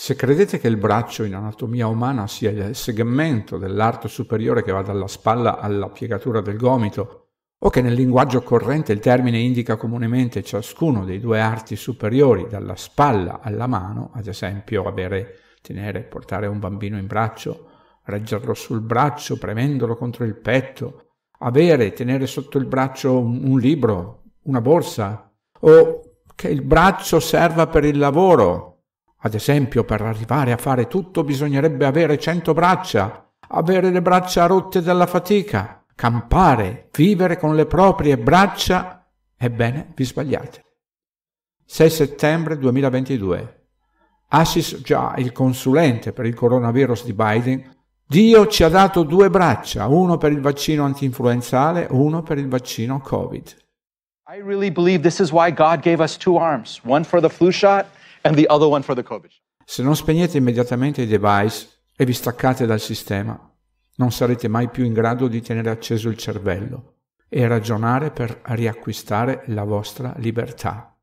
Se credete che il braccio in anatomia umana sia il segmento dell'arto superiore che va dalla spalla alla piegatura del gomito, o che nel linguaggio corrente il termine indica comunemente ciascuno dei due arti superiori, dalla spalla alla mano, ad esempio avere, tenere, portare un bambino in braccio, reggerlo sul braccio premendolo contro il petto, avere, tenere sotto il braccio un libro, una borsa, o che il braccio serva per il lavoro, ad esempio, per arrivare a fare tutto bisognerebbe avere cento braccia, avere le braccia rotte dalla fatica, campare, vivere con le proprie braccia. Ebbene, vi sbagliate. 6 settembre 2022. Assis già, il consulente per il coronavirus di Biden, Dio ci ha dato due braccia, uno per il vaccino antinfluenzale, uno per il vaccino Covid. I really believe this is why God gave us two arms, one for the flu shot se non spegnete immediatamente i device e vi staccate dal sistema, non sarete mai più in grado di tenere acceso il cervello e ragionare per riacquistare la vostra libertà.